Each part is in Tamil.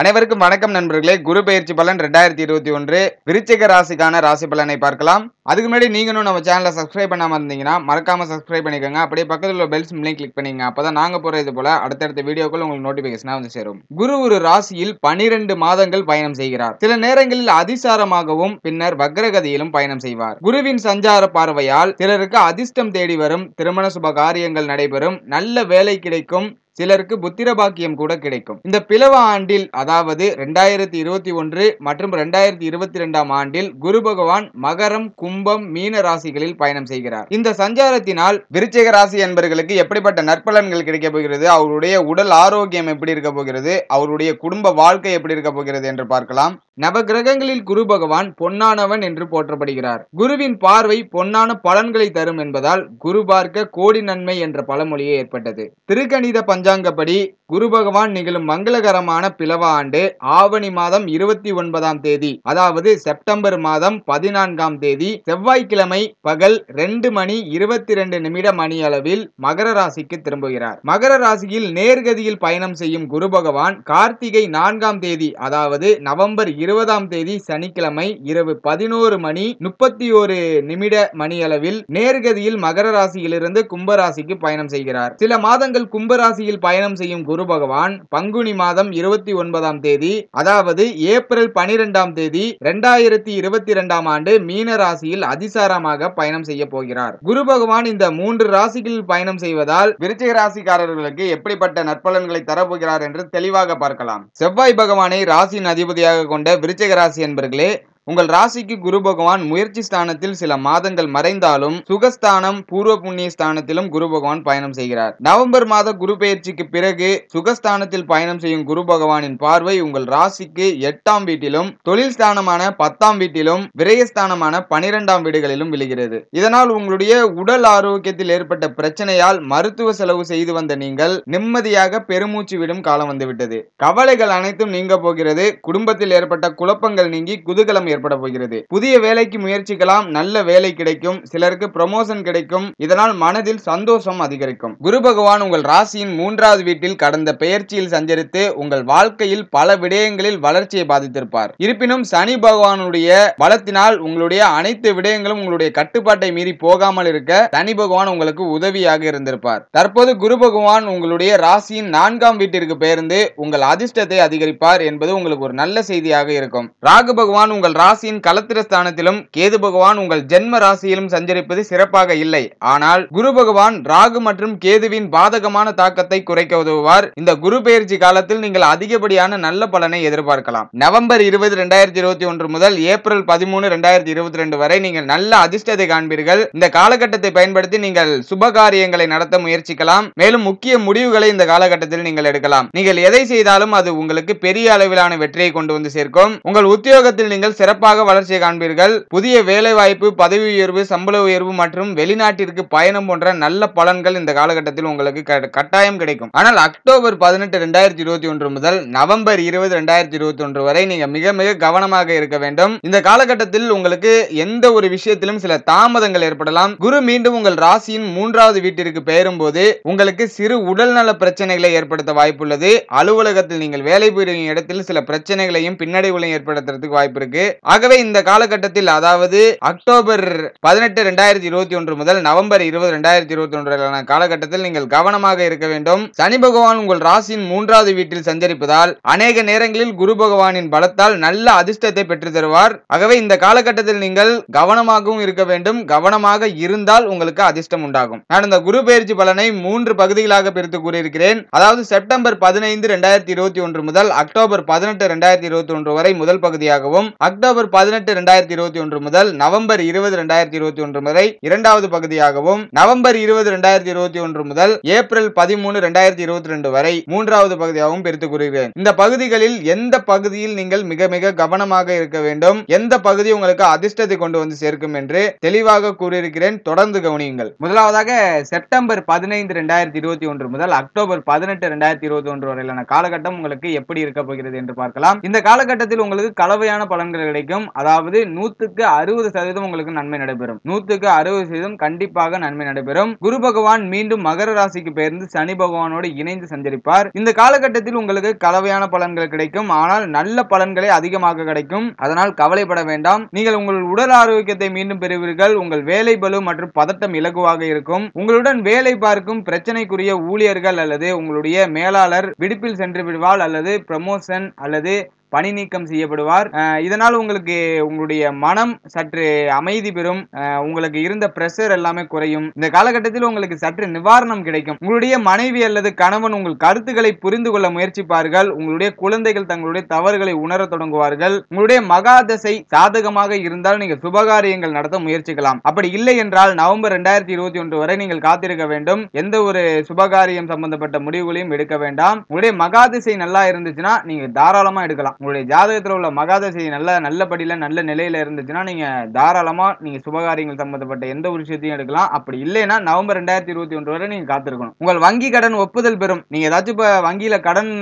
அனைவருக்கும் வணக்கம் நண்பர்களே குரு பயிற்சி பலன் ரெண்டாயிரத்தி இருபத்தி ஒன்று விருச்சிக ராசிக்கான ராசி பலனை பார்க்கலாம் அதுக்கு முன்னாடி நீங்களும் நம்ம சேனலை சப்ஸ்கிரைப் பண்ணாமல் இருந்தீங்கன்னா மறக்காம சப்ஸ்கிரைப் பண்ணிக்கோங்க அப்படியே பக்கத்தில் உள்ள பெல்ஸ் மிலையும் கிளிக் பண்ணிங்க அப்பதான் நாங்க போற இது போல அடுத்தடுத்த வீடியோக்கள் உங்களுக்கு நோட்டிபிகேஷனா வந்து சேரும் குரு ஒரு ராசியில் பனிரெண்டு மாதங்கள் பயணம் செய்கிறார் சில நேரங்களில் அதிசாரமாகவும் பின்னர் வக்ரகதியிலும் பயணம் செய்வார் குருவின் சஞ்சார பார்வையால் சிலருக்கு அதிர்ஷ்டம் தேடி வரும் திருமண சுப காரியங்கள் நடைபெறும் நல்ல வேலை கிடைக்கும் சிலருக்கு புத்திர பாக்கியம் கூட கிடைக்கும் இந்த பிளவ ஆண்டில் அதாவது ரெண்டாயிரத்தி இருபத்தி ஒன்று மற்றும் ரெண்டாயிரத்தி இருபத்தி ரெண்டாம் ஆண்டில் குரு பகவான் மகரம் கும்பம் மீன ராசிகளில் பயணம் செய்கிறார் இந்த சஞ்சாரத்தினால் விருச்சிக ராசி என்பர்களுக்கு எப்படிப்பட்ட நற்பலன்கள் கிடைக்க போகிறது அவருடைய உடல் ஆரோக்கியம் எப்படி இருக்க போகிறது அவருடைய குடும்ப வாழ்க்கை எப்படி இருக்க போகிறது என்று பார்க்கலாம் நவகிரகங்களில் குரு பகவான் பொன்னானவன் என்று போற்றப்படுகிறார் குருவின் பார்வை பொன்னான பலன்களை தரும் என்பதால் குரு பார்க்க கோடி நன்மை என்ற பழமொழியே ஏற்பட்டது திருக்கணித பஞ்சாங்கப்படி குரு பகவான் நிகழும் மங்களகரமான பிளவ ஆண்டு ஆவணி மாதம் இருபத்தி ஒன்பதாம் தேதி அதாவது செப்டம்பர் மாதம் பதினான்காம் தேதி செவ்வாய்க்கிழமை பகல் ரெண்டு மணி இருபத்தி ரெண்டு நிமிட மணி அளவில் மகர ராசிக்கு திரும்புகிறார் மகர ராசியில் நேர்கதியில் பயணம் செய்யும் குரு பகவான் கார்த்திகை நான்காம் தேதி அதாவது நவம்பர் இருபதாம் தேதி சனிக்கிழமை இரவு பதினோரு மணி முப்பத்தி ஒரு நிமிட மணி அளவில் நேர்கதியில் மகர ராசியிலிருந்து கும்பராசிக்கு பயணம் செய்கிறார் சில மாதங்கள் கும்பராசியில் பயணம் செய்யும் குரு குரு பகவான் பங்குனி மாதம் இருபத்தி ஒன்பதாம் தேதி அதாவது ஏப்ரல் பனிரெண்டாம் தேதி இரண்டாயிரத்தி இருபத்தி இரண்டாம் ஆண்டு மீன ராசியில் அதிசாரமாக பயணம் செய்ய போகிறார் குரு பகவான் இந்த மூன்று ராசிகளில் பயணம் செய்வதால் விருச்சிக ராசிக்காரர்களுக்கு எப்படிப்பட்ட நற்பலன்களை தரப்போகிறார் என்று தெளிவாக பார்க்கலாம் செவ்வாய் பகவானை ராசியின் அதிபதியாக கொண்ட விருச்சிக ராசி என்பர்களே உங்கள் ராசிக்கு குரு பகவான் முயற்சி ஸ்தானத்தில் சில மாதங்கள் மறைந்தாலும் சுகஸ்தானம் பூர்வ புண்ணிய ஸ்தானத்திலும் குரு பகவான் பயணம் செய்கிறார் நவம்பர் மாத குரு பயிற்சிக்கு பிறகு சுகஸ்தானத்தில் பயணம் செய்யும் குரு பகவானின் பார்வை உங்கள் ராசிக்கு எட்டாம் வீட்டிலும் தொழில் ஸ்தானமான பத்தாம் வீட்டிலும் விரயஸ்தானமான பனிரெண்டாம் வீடுகளிலும் விழுகிறது இதனால் உங்களுடைய உடல் ஆரோக்கியத்தில் ஏற்பட்ட பிரச்சனையால் மருத்துவ செலவு செய்து வந்த நீங்கள் நிம்மதியாக பெருமூச்சு விடும் காலம் வந்துவிட்டது கவலைகள் அனைத்தும் நீங்க போகிறது குடும்பத்தில் ஏற்பட்ட குழப்பங்கள் நீங்கி குதூகலம் ஏற்பட போகிறது புதிய வேலைக்கு முயற்சிக்கலாம் நல்ல வேலை கிடைக்கும் சிலருக்கு ப்ரமோஷன் கிடைக்கும் இதனால் மனதில் சந்தோஷம் அதிகரிக்கும் குரு பகவான் உங்கள் ராசியின் மூன்றாவது வீட்டில் கடந்த பெயர்ச்சியில் சஞ்சரித்து உங்கள் வாழ்க்கையில் பல விடயங்களில் வளர்ச்சியை பாதித்திருப்பார் இருப்பினும் சனி பகவானுடைய பலத்தினால் உங்களுடைய அனைத்து விடயங்களும் உங்களுடைய கட்டுப்பாட்டை மீறி போகாமல் இருக்க சனி பகவான் உங்களுக்கு உதவியாக இருந்திருப்பார் தற்போது குரு பகவான் உங்களுடைய ராசியின் நான்காம் வீட்டிற்கு பெயர்ந்து உங்கள் அதிர்ஷ்டத்தை அதிகரிப்பார் என்பது உங்களுக்கு ஒரு நல்ல செய்தியாக இருக்கும் ராகு பகவான் உங்கள் ராசியின் கலத்திரஸ்தானத்திலும் கேது பகவான் உங்கள் ஜென்ம ராசியிலும் சஞ்சரிப்பது சிறப்பாக இல்லை ஆனால் குரு பகவான் ராகு மற்றும் கேதுவின் பாதகமான தாக்கத்தை குறைக்க உதவுவார் இந்த குரு பயிற்சி காலத்தில் நீங்கள் அதிகப்படியான நல்ல பலனை எதிர்பார்க்கலாம் நவம்பர் இருபது இரண்டாயிரத்தி இருபத்தி ஒன்று முதல் ஏப்ரல் பதிமூணு இரண்டாயிரத்தி இருபத்தி ரெண்டு வரை நீங்கள் நல்ல அதிர்ஷ்டத்தை காண்பீர்கள் இந்த காலகட்டத்தை பயன்படுத்தி நீங்கள் சுப காரியங்களை நடத்த முயற்சிக்கலாம் மேலும் முக்கிய முடிவுகளை இந்த காலகட்டத்தில் நீங்கள் எடுக்கலாம் நீங்கள் எதை செய்தாலும் அது உங்களுக்கு பெரிய அளவிலான வெற்றியை கொண்டு வந்து சேர்க்கும் உங்கள் உத்தியோகத்தில் நீங்கள் சிறப்பு சிறப்பாக வளர்ச்சியை காண்பீர்கள் புதிய வேலைவாய்ப்பு பதவி உயர்வு சம்பள உயர்வு மற்றும் வெளிநாட்டிற்கு பயணம் போன்ற நல்ல பலன்கள் இந்த காலகட்டத்தில் உங்களுக்கு கட்டாயம் கிடைக்கும் ஆனால் அக்டோபர் பதினெட்டு ரெண்டாயிரத்தி இருபத்தி ஒன்று முதல் நவம்பர் இருபது இரண்டாயிரத்தி இருபத்தி ஒன்று வரை நீங்க மிக மிக கவனமாக இருக்க வேண்டும் இந்த காலகட்டத்தில் உங்களுக்கு எந்த ஒரு விஷயத்திலும் சில தாமதங்கள் ஏற்படலாம் குரு மீண்டும் உங்கள் ராசியின் மூன்றாவது வீட்டிற்கு பெயரும் போது உங்களுக்கு சிறு உடல்நல பிரச்சனைகளை ஏற்படுத்த வாய்ப்புள்ளது அலுவலகத்தில் நீங்கள் வேலை புரியும் இடத்தில் சில பிரச்சனைகளையும் பின்னடைவுகளையும் ஏற்படுத்துறதுக்கு வாய்ப்பு இருக்கு ஆகவே இந்த காலகட்டத்தில் அதாவது அக்டோபர் பதினெட்டு ரெண்டாயிரத்தி இருபத்தி ஒன்று முதல் நவம்பர் இருபது ரெண்டாயிரத்தி இருபத்தி ஒன்றான காலகட்டத்தில் நீங்கள் கவனமாக இருக்க வேண்டும் சனி பகவான் உங்கள் ராசியின் மூன்றாவது வீட்டில் சஞ்சரிப்பதால் அநேக நேரங்களில் குரு பகவானின் பலத்தால் நல்ல அதிர்ஷ்டத்தை பெற்று தருவார் ஆகவே இந்த காலகட்டத்தில் நீங்கள் கவனமாகவும் இருக்க வேண்டும் கவனமாக இருந்தால் உங்களுக்கு அதிர்ஷ்டம் உண்டாகும் நான் இந்த குரு பயிற்சி பலனை மூன்று பகுதிகளாக பிரித்து கூறியிருக்கிறேன் அதாவது செப்டம்பர் பதினைந்து ரெண்டாயிரத்தி இருபத்தி ஒன்று முதல் அக்டோபர் பதினெட்டு ரெண்டாயிரத்தி இருபத்தி ஒன்று வரை முதல் பகுதியாகவும் அக்டோபர் அக்டோபர் பதினெட்டு இரண்டாயிரத்தி இருபத்தி ஒன்று முதல் நவம்பர் இருபது இரண்டாயிரத்தி இருபத்தி ஒன்று வரை இரண்டாவது பகுதியாகவும் நவம்பர் இருபது இரண்டாயிரத்தி இருபத்தி ஒன்று முதல் ஏப்ரல் பதிமூணு இரண்டாயிரத்தி இருபத்தி ரெண்டு வரை மூன்றாவது பகுதியாகவும் பிரித்துக் கூறுகிறேன் இந்த பகுதிகளில் எந்த பகுதியில் நீங்கள் மிக மிக கவனமாக இருக்க வேண்டும் எந்த பகுதி உங்களுக்கு அதிர்ஷ்டத்தை கொண்டு வந்து சேர்க்கும் என்று தெளிவாக கூறியிருக்கிறேன் தொடர்ந்து கவனியுங்கள் முதலாவதாக செப்டம்பர் பதினைந்து இரண்டாயிரத்தி இருபத்தி ஒன்று முதல் அக்டோபர் பதினெட்டு இரண்டாயிரத்தி இருபத்தி ஒன்று வரையிலான காலகட்டம் உங்களுக்கு எப்படி இருக்க போகிறது என்று பார்க்கலாம் இந்த காலகட்டத்தில் உங்களுக்கு கலவையான பலன்கள் கிடைக்கும் அதாவது நூத்துக்கு அறுபது சதவீதம் உங்களுக்கு நன்மை நடைபெறும் நூத்துக்கு அறுபது சதவீதம் கண்டிப்பாக நன்மை நடைபெறும் குரு பகவான் மீண்டும் மகர ராசிக்கு பெயர்ந்து சனி பகவானோடு இணைந்து சஞ்சரிப்பார் இந்த காலகட்டத்தில் உங்களுக்கு கலவையான பலன்கள் கிடைக்கும் ஆனால் நல்ல பலன்களை அதிகமாக கிடைக்கும் அதனால் கவலைப்பட வேண்டாம் நீங்கள் உங்கள் உடல் ஆரோக்கியத்தை மீண்டும் பெறுவீர்கள் உங்கள் வேலை பலு மற்றும் பதட்டம் இலகுவாக இருக்கும் உங்களுடன் வேலை பார்க்கும் பிரச்சனைக்குரிய ஊழியர்கள் அல்லது உங்களுடைய மேலாளர் விடுப்பில் சென்று விடுவாள் அல்லது ப்ரமோஷன் அல்லது பணி நீக்கம் செய்யப்படுவார் இதனால் உங்களுக்கு உங்களுடைய மனம் சற்று அமைதி பெறும் உங்களுக்கு இருந்த பிரஷர் எல்லாமே குறையும் இந்த காலகட்டத்தில் உங்களுக்கு சற்று நிவாரணம் கிடைக்கும் உங்களுடைய மனைவி அல்லது கணவன் உங்கள் கருத்துக்களை புரிந்து கொள்ள முயற்சிப்பார்கள் உங்களுடைய குழந்தைகள் தங்களுடைய தவறுகளை உணர தொடங்குவார்கள் உங்களுடைய மகாதசை சாதகமாக இருந்தால் நீங்கள் சுபகாரியங்கள் நடத்த முயற்சிக்கலாம் அப்படி இல்லை என்றால் நவம்பர் ரெண்டாயிரத்தி இருபத்தி ஒன்று வரை நீங்கள் காத்திருக்க வேண்டும் எந்த ஒரு சுபகாரியம் சம்பந்தப்பட்ட முடிவுகளையும் எடுக்க வேண்டாம் உங்களுடைய மகாதிசை நல்லா இருந்துச்சுன்னா நீங்க தாராளமா எடுக்கலாம் உங்களுடைய ஜாதகத்தில் உள்ள மகாதசி நல்ல நல்லபடியில் நல்ல நிலையில் இருந்துச்சுன்னா நீங்கள் தாராளமாக நீங்கள் சுபகாரியங்கள் சம்மந்தப்பட்ட எந்த ஒரு விஷயத்தையும் எடுக்கலாம் அப்படி இல்லைன்னா நவம்பர் ரெண்டாயிரத்தி இருபத்தி ஒன்று வரை நீங்கள் காத்திருக்கணும் உங்கள் வங்கி கடன் ஒப்புதல் பெறும் நீங்கள் ஏதாச்சும் இப்போ வங்கியில் கடன்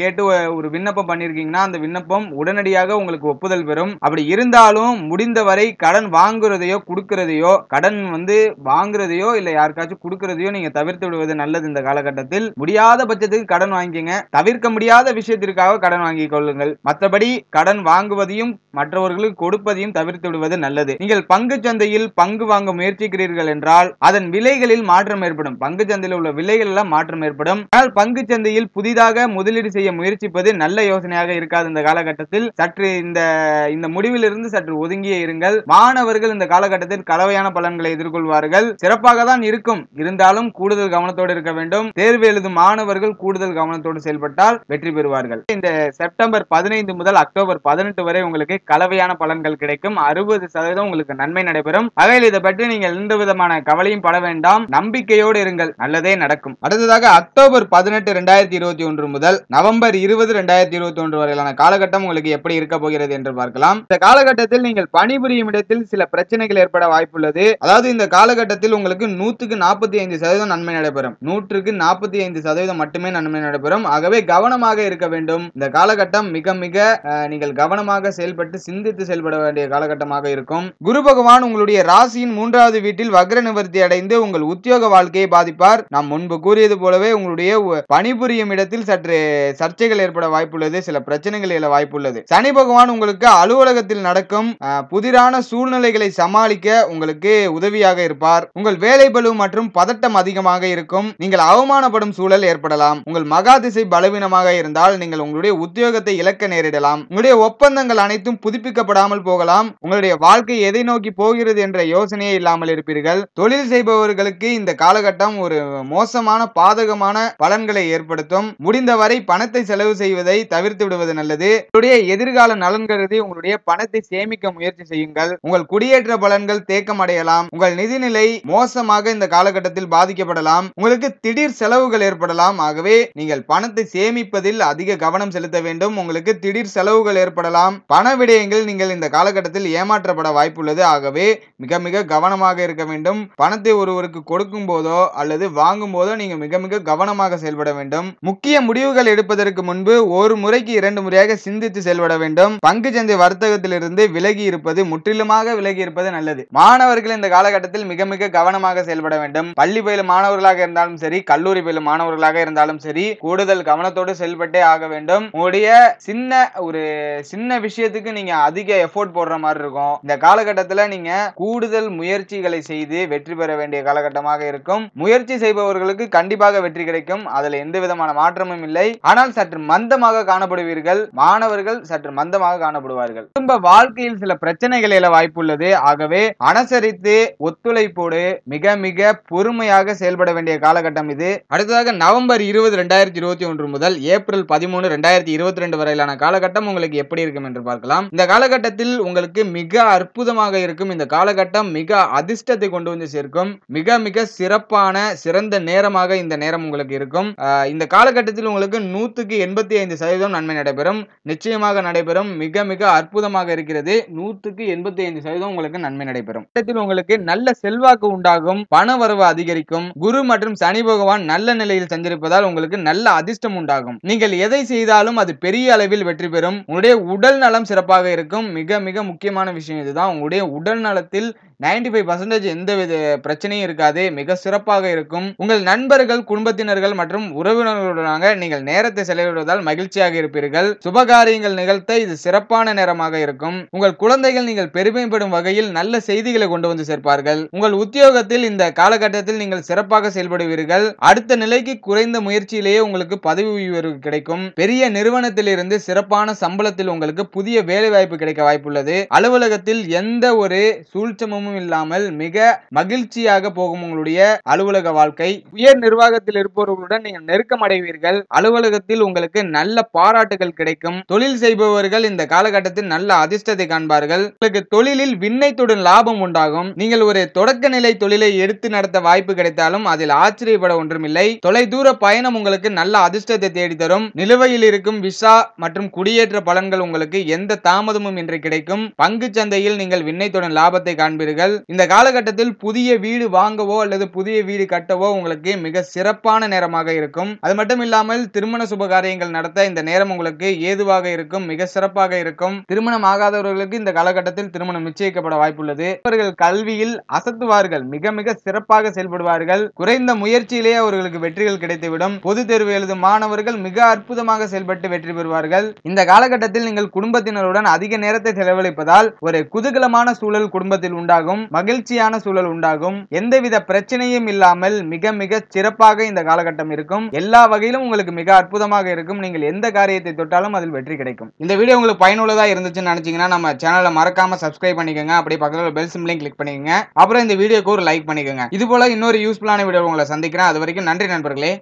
கேட்டு ஒரு விண்ணப்பம் பண்ணியிருக்கீங்கன்னா அந்த விண்ணப்பம் உடனடியாக உங்களுக்கு ஒப்புதல் பெறும் அப்படி இருந்தாலும் முடிந்தவரை கடன் வாங்குறதையோ கொடுக்கறதையோ கடன் வந்து வாங்குறதையோ இல்லை யாருக்காச்சும் கொடுக்கறதையோ நீங்கள் தவிர்த்து விடுவது நல்லது இந்த காலகட்டத்தில் முடியாத பட்சத்துக்கு கடன் வாங்கிக்கங்க தவிர்க்க முடியாத விஷயத்திற்காக கடன் வாங்கிக்கொள்ள கொள்ளுங்கள் மற்றபடி கடன் வாங்குவதையும் மற்றவர்களுக்கு கொடுப்பதையும் தவிர்த்து விடுவது நல்லது நீங்கள் பங்கு சந்தையில் பங்கு வாங்க முயற்சிக்கிறீர்கள் என்றால் அதன் விலைகளில் மாற்றம் ஏற்படும் பங்கு சந்தையில் உள்ள விலைகள் எல்லாம் மாற்றம் ஏற்படும் ஆனால் பங்கு சந்தையில் புதிதாக முதலீடு செய்ய முயற்சிப்பது நல்ல யோசனையாக இருக்காது இந்த காலகட்டத்தில் சற்று இந்த இந்த முடிவிலிருந்து சற்று ஒதுங்கியே இருங்கள் மாணவர்கள் இந்த காலகட்டத்தில் கலவையான பலன்களை எதிர்கொள்வார்கள் சிறப்பாக தான் இருக்கும் இருந்தாலும் கூடுதல் கவனத்தோடு இருக்க வேண்டும் தேர்வு எழுதும் மாணவர்கள் கூடுதல் கவனத்தோடு செயல்பட்டால் வெற்றி பெறுவார்கள் இந்த செப்டம்பர் செப்டம்பர் பதினைந்து முதல் அக்டோபர் பதினெட்டு வரை உங்களுக்கு கலவையான பலன்கள் கிடைக்கும் அறுபது சதவீதம் உங்களுக்கு நன்மை நடைபெறும் வகையில் இதை பற்றி நீங்கள் எந்த விதமான கவலையும் பட வேண்டாம் நம்பிக்கையோடு இருங்கள் நல்லதே நடக்கும் அடுத்ததாக அக்டோபர் பதினெட்டு ரெண்டாயிரத்தி இருபத்தி ஒன்று முதல் நவம்பர் இருபது இரண்டாயிரத்தி இருபத்தி ஒன்று வரையிலான காலகட்டம் உங்களுக்கு எப்படி இருக்க போகிறது என்று பார்க்கலாம் இந்த காலகட்டத்தில் நீங்கள் பணிபுரியும் இடத்தில் சில பிரச்சனைகள் ஏற்பட வாய்ப்புள்ளது அதாவது இந்த காலகட்டத்தில் உங்களுக்கு நூற்றுக்கு நாற்பத்தி ஐந்து சதவீதம் நன்மை நடைபெறும் நூற்றுக்கு நாற்பத்தி ஐந்து சதவீதம் மட்டுமே நன்மை நடைபெறும் ஆகவே கவனமாக இருக்க வேண்டும் இந்த காலகட்டம் காலகட்டம் மிக மிக நீங்கள் கவனமாக செயல்பட்டு சிந்தித்து செயல்பட வேண்டிய காலகட்டமாக இருக்கும் குரு பகவான் உங்களுடைய ராசியின் மூன்றாவது வீட்டில் வக்ர நிவர்த்தி அடைந்து உங்கள் உத்தியோக வாழ்க்கையை பாதிப்பார் நாம் முன்பு கூறியது போலவே உங்களுடைய பணிபுரியும் இடத்தில் சற்று சர்ச்சைகள் ஏற்பட வாய்ப்புள்ளது சில பிரச்சனைகள் எழ வாய்ப்புள்ளது சனி பகவான் உங்களுக்கு அலுவலகத்தில் நடக்கும் புதிரான சூழ்நிலைகளை சமாளிக்க உங்களுக்கு உதவியாக இருப்பார் உங்கள் வேலை பலு மற்றும் பதட்டம் அதிகமாக இருக்கும் நீங்கள் அவமானப்படும் சூழல் ஏற்படலாம் உங்கள் மகா திசை பலவீனமாக இருந்தால் நீங்கள் உங்களுடைய உத்தியோகத்தை இழக்க நேரிடலாம் உங்களுடைய ஒப்பந்தங்கள் அனைத்தும் புதுப்பிக்கப்படாமல் போகலாம் உங்களுடைய வாழ்க்கை எதை நோக்கி போகிறது என்ற யோசனையே இல்லாமல் இருப்பீர்கள் தொழில் செய்பவர்களுக்கு இந்த காலகட்டம் ஒரு மோசமான பாதகமான பலன்களை ஏற்படுத்தும் முடிந்தவரை பணத்தை செலவு செய்வதை தவிர்த்து விடுவது நல்லது உங்களுடைய எதிர்கால நலன் கருதி உங்களுடைய பணத்தை சேமிக்க முயற்சி செய்யுங்கள் உங்கள் குடியேற்ற பலன்கள் தேக்கம் அடையலாம் உங்கள் நிதிநிலை மோசமாக இந்த காலகட்டத்தில் பாதிக்கப்படலாம் உங்களுக்கு திடீர் செலவுகள் ஏற்படலாம் ஆகவே நீங்கள் பணத்தை சேமிப்பதில் அதிக கவனம் செலுத்த வேண்டும் உங்களுக்கு திடீர் செலவுகள் ஏற்படலாம் பண விடயங்கள் நீங்கள் இந்த காலகட்டத்தில் ஏமாற்றப்பட வாய்ப்புள்ளது ஆகவே மிக மிக கவனமாக இருக்க வேண்டும் பணத்தை ஒருவருக்கு கொடுக்கும் போதோ அல்லது வாங்கும் போதோ நீங்க மிக மிக கவனமாக செயல்பட வேண்டும் முக்கிய முடிவுகள் எடுப்பதற்கு முன்பு ஒரு முறைக்கு இரண்டு முறையாக சிந்தித்து செயல்பட வேண்டும் பங்கு சந்தை வர்த்தகத்திலிருந்து விலகி இருப்பது முற்றிலுமாக விலகி இருப்பது நல்லது மாணவர்கள் இந்த காலகட்டத்தில் மிக மிக கவனமாக செயல்பட வேண்டும் பள்ளி பயிலும் மாணவர்களாக இருந்தாலும் சரி கல்லூரி பயிலும் மாணவர்களாக இருந்தாலும் சரி கூடுதல் கவனத்தோடு செயல்பட்டே ஆக வேண்டும் உங்களுடைய சின்ன ஒரு சின்ன விஷயத்துக்கு நீங்க அதிக எஃபோர்ட் போடுற மாதிரி இருக்கும் இந்த காலகட்டத்துல நீங்க கூடுதல் முயற்சிகளை செய்து வெற்றி பெற வேண்டிய காலகட்டமாக இருக்கும் முயற்சி செய்பவர்களுக்கு கண்டிப்பாக வெற்றி கிடைக்கும் அதுல எந்த விதமான மாற்றமும் இல்லை ஆனால் சற்று மந்தமாக காணப்படுவீர்கள் மாணவர்கள் சற்று மந்தமாக காணப்படுவார்கள் குடும்ப வாழ்க்கையில் சில பிரச்சனைகள் எழ வாய்ப்புள்ளது ஆகவே அனுசரித்து ஒத்துழைப்போடு மிக மிக பொறுமையாக செயல்பட வேண்டிய காலகட்டம் இது அடுத்ததாக நவம்பர் இருபது ரெண்டாயிரத்தி இருபத்தி ஒன்று முதல் ஏப்ரல் பதிமூணு ரெண்டாயிரத்தி இருபத்தி ரெண்டு வரையிலான காலகட்டம் உங்களுக்கு எப்படி இருக்கும் என்று பார்க்கலாம் இந்த காலகட்டத்தில் உங்களுக்கு மிக அற்புதமாக இருக்கும் இந்த காலகட்டம் மிக அதிர்ஷ்டத்தை கொண்டு வந்து சேர்க்கும் மிக மிக சிறப்பான சிறந்த நேரமாக இந்த நேரம் உங்களுக்கு இருக்கும் இந்த காலகட்டத்தில் உங்களுக்கு நூத்துக்கு எண்பத்தி ஐந்து சதவீதம் நன்மை நடைபெறும் நிச்சயமாக நடைபெறும் மிக மிக அற்புதமாக இருக்கிறது நூத்துக்கு எண்பத்தி ஐந்து சதவீதம் உங்களுக்கு நன்மை நடைபெறும் உங்களுக்கு நல்ல செல்வாக்கு உண்டாகும் பண வரவு அதிகரிக்கும் குரு மற்றும் சனி பகவான் நல்ல நிலையில் சந்திருப்பதால் உங்களுக்கு நல்ல அதிர்ஷ்டம் உண்டாகும் நீங்கள் எதை செய்தாலும் அது பெரிய அளவில் வெற்றி பெறும் உங்களுடைய உடல் நலம் சிறப்பாக இருக்கும் மிக மிக முக்கியமான விஷயம் இதுதான் உங்களுடைய உடல் நலத்தில் நைன்டி ஃபைவ் பர்சன்டேஜ் எந்த வித பிரச்சனையும் இருக்காது மிக சிறப்பாக இருக்கும் உங்கள் நண்பர்கள் குடும்பத்தினர்கள் மற்றும் உறவினர்களுடனாக நீங்கள் நேரத்தை செலவிடுவதால் மகிழ்ச்சியாக இருப்பீர்கள் சுபகாரியங்கள் நிகழ்த்த இது சிறப்பான நேரமாக இருக்கும் உங்கள் குழந்தைகள் நீங்கள் பெருமைப்படும் வகையில் நல்ல செய்திகளை கொண்டு வந்து சேர்ப்பார்கள் உங்கள் உத்தியோகத்தில் இந்த காலகட்டத்தில் நீங்கள் சிறப்பாக செயல்படுவீர்கள் அடுத்த நிலைக்கு குறைந்த முயற்சியிலேயே உங்களுக்கு பதவி உயர்வு கிடைக்கும் பெரிய நிறுவனத்திலிருந்து சிறப்பான சம்பளத்தில் உங்களுக்கு புதிய வேலை வாய்ப்பு கிடைக்க வாய்ப்புள்ளது அலுவலகத்தில் எந்த ஒரு சூழ்ச்சமும் வருத்தமும் இல்லாமல் மிக மகிழ்ச்சியாக போகும் உங்களுடைய அலுவலக வாழ்க்கை உயர் நிர்வாகத்தில் இருப்பவர்களுடன் நீங்கள் நெருக்கம் அடைவீர்கள் அலுவலகத்தில் உங்களுக்கு நல்ல பாராட்டுகள் கிடைக்கும் தொழில் செய்பவர்கள் இந்த காலகட்டத்தில் நல்ல அதிர்ஷ்டத்தை காண்பார்கள் உங்களுக்கு தொழிலில் விண்ணை லாபம் உண்டாகும் நீங்கள் ஒரு தொடக்க நிலை தொழிலை எடுத்து நடத்த வாய்ப்பு கிடைத்தாலும் அதில் ஆச்சரியப்பட ஒன்றுமில்லை தொலைதூர பயணம் உங்களுக்கு நல்ல அதிர்ஷ்டத்தை தேடி தரும் நிலுவையில் இருக்கும் விசா மற்றும் குடியேற்ற பலன்கள் உங்களுக்கு எந்த தாமதமும் இன்றி கிடைக்கும் பங்கு சந்தையில் நீங்கள் விண்ணைத்துடன் லாபத்தை காண்பீர்கள் நண்பர்கள் இந்த காலகட்டத்தில் புதிய வீடு வாங்கவோ அல்லது புதிய வீடு கட்டவோ உங்களுக்கு மிக சிறப்பான நேரமாக இருக்கும் அது மட்டும் இல்லாமல் திருமண சுபகாரியங்கள் நடத்த இந்த நேரம் உங்களுக்கு ஏதுவாக இருக்கும் மிக சிறப்பாக இருக்கும் திருமணம் ஆகாதவர்களுக்கு இந்த காலகட்டத்தில் திருமணம் நிச்சயிக்கப்பட வாய்ப்புள்ளது அவர்கள் கல்வியில் அசத்துவார்கள் மிக மிக சிறப்பாக செயல்படுவார்கள் குறைந்த முயற்சியிலேயே அவர்களுக்கு வெற்றிகள் கிடைத்துவிடும் பொது தேர்வு எழுதும் மாணவர்கள் மிக அற்புதமாக செயல்பட்டு வெற்றி பெறுவார்கள் இந்த காலகட்டத்தில் நீங்கள் குடும்பத்தினருடன் அதிக நேரத்தை செலவழிப்பதால் ஒரு குதூகலமான சூழல் குடும்பத்தில் உண்டாகும் உண்டாகும் மகிழ்ச்சியான சூழல் உண்டாகும் எந்தவித பிரச்சனையும் இல்லாமல் மிக மிக சிறப்பாக இந்த காலகட்டம் இருக்கும் எல்லா வகையிலும் உங்களுக்கு மிக அற்புதமாக இருக்கும் நீங்கள் எந்த காரியத்தை தொட்டாலும் அதில் வெற்றி கிடைக்கும் இந்த வீடியோ உங்களுக்கு பயனுள்ளதாக இருந்துச்சுன்னு நினைச்சீங்கன்னா நம்ம சேனலை மறக்காம சப்ஸ்கிரைப் பண்ணிக்கோங்க அப்படியே பக்கத்தில் பெல் சிம்லையும் கிளிக் பண்ணிக்கோங்க அப்புறம் இந்த வீடியோக்கு ஒரு லைக் பண்ணிக்கோங்க இது போல இன்னொரு யூஸ்ஃபுல்லான வீடியோ உங்களை சந்திக்கிறேன் அது வரைக்கும் நன்றி நண்பர்களே